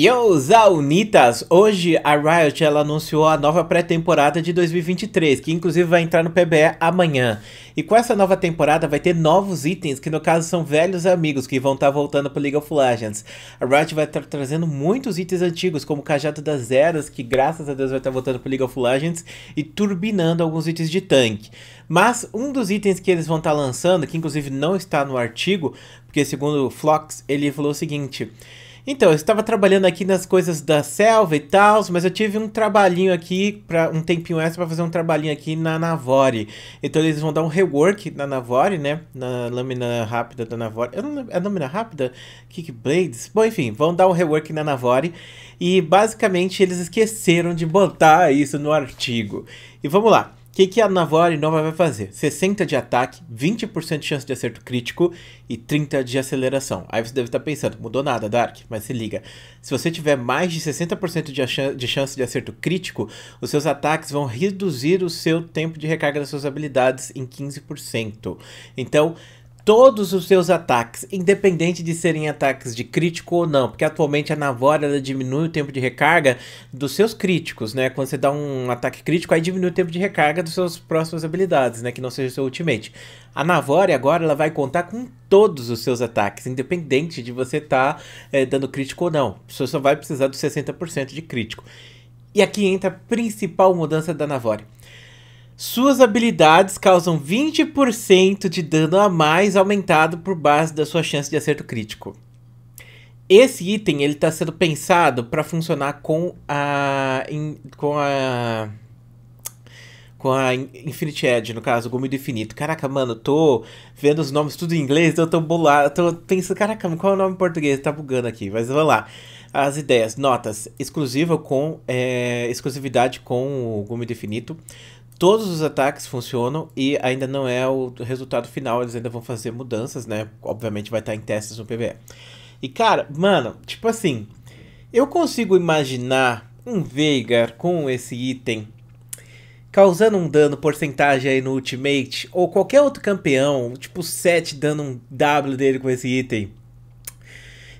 Yo, Zaunitas! Hoje a Riot ela anunciou a nova pré-temporada de 2023, que inclusive vai entrar no PBE amanhã. E com essa nova temporada vai ter novos itens, que no caso são velhos amigos que vão estar tá voltando pro League of Legends. A Riot vai estar tá trazendo muitos itens antigos, como o Cajado das Eras, que graças a Deus vai estar tá voltando pro League of Legends, e turbinando alguns itens de tanque. Mas um dos itens que eles vão estar tá lançando, que inclusive não está no artigo, porque segundo o Flox, ele falou o seguinte... Então, eu estava trabalhando aqui nas coisas da selva e tal, mas eu tive um trabalhinho aqui, pra, um tempinho extra para fazer um trabalhinho aqui na Navore. Então eles vão dar um rework na Navore, né? Na lâmina rápida da Navore. É é lâmina rápida? Kickblades? Bom, enfim, vão dar um rework na Navore. E basicamente eles esqueceram de botar isso no artigo. E vamos lá que, que a Navalny nova vai fazer? 60 de ataque, 20% de chance de acerto crítico e 30 de aceleração. Aí você deve estar tá pensando, mudou nada, Dark, mas se liga. Se você tiver mais de 60% de, de chance de acerto crítico, os seus ataques vão reduzir o seu tempo de recarga das suas habilidades em 15%. Então, todos os seus ataques, independente de serem ataques de crítico ou não, porque atualmente a Navora ela diminui o tempo de recarga dos seus críticos, né? Quando você dá um ataque crítico, aí diminui o tempo de recarga dos seus próximas habilidades, né? Que não seja o seu ultimate. A Navalha agora ela vai contar com todos os seus ataques, independente de você estar tá, é, dando crítico ou não. Você só vai precisar dos 60% de crítico. E aqui entra a principal mudança da Navalha. Suas habilidades causam 20% de dano a mais aumentado por base da sua chance de acerto crítico. Esse item ele está sendo pensado para funcionar com a in, com a com a Infinite Edge, no caso, o Gume do Infinito. Caraca, mano, tô vendo os nomes tudo em inglês, eu tô bolado, tô pensando, caraca, qual é o nome em português? Tá bugando aqui, mas vamos lá. As ideias, notas, exclusiva com, é, exclusividade com o Gume do Infinito. Todos os ataques funcionam e ainda não é o resultado final, eles ainda vão fazer mudanças, né? Obviamente vai estar em testes no PvE. E cara, mano, tipo assim, eu consigo imaginar um Veigar com esse item causando um dano porcentagem aí no ultimate, ou qualquer outro campeão, tipo 7 dando um W dele com esse item.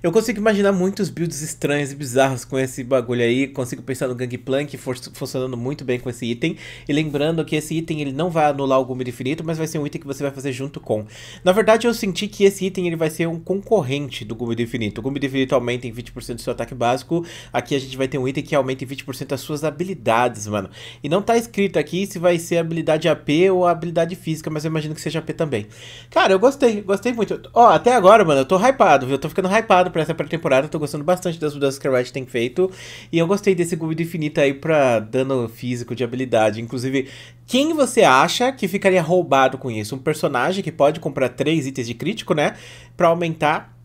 Eu consigo imaginar muitos builds estranhos e bizarros com esse bagulho aí. Consigo pensar no Gangplank for, funcionando muito bem com esse item. E lembrando que esse item ele não vai anular o Gume Infinito, mas vai ser um item que você vai fazer junto com. Na verdade, eu senti que esse item ele vai ser um concorrente do Gume Infinito. O Gume Infinito aumenta em 20% do seu ataque básico. Aqui a gente vai ter um item que aumenta em 20% as suas habilidades, mano. E não tá escrito aqui se vai ser habilidade AP ou habilidade física, mas eu imagino que seja AP também. Cara, eu gostei, gostei muito. Ó, até agora, mano, eu tô hypado, viu? Eu tô ficando hypado animado pra essa pré-temporada. Tô gostando bastante das mudanças que a Riot tem feito. E eu gostei desse Gumi Infinito aí pra dano físico de habilidade. Inclusive, quem você acha que ficaria roubado com isso? Um personagem que pode comprar três itens de crítico, né? Pra aumentar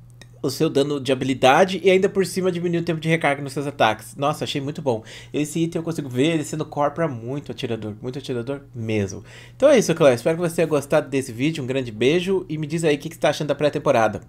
o seu dano de habilidade e ainda por cima diminuir o tempo de recarga nos seus ataques. Nossa, achei muito bom. Esse item eu consigo ver ele sendo core pra muito atirador, muito atirador mesmo. Então é isso, Clã. Espero que você tenha gostado desse vídeo. Um grande beijo e me diz aí o que, que você tá achando da pré-temporada.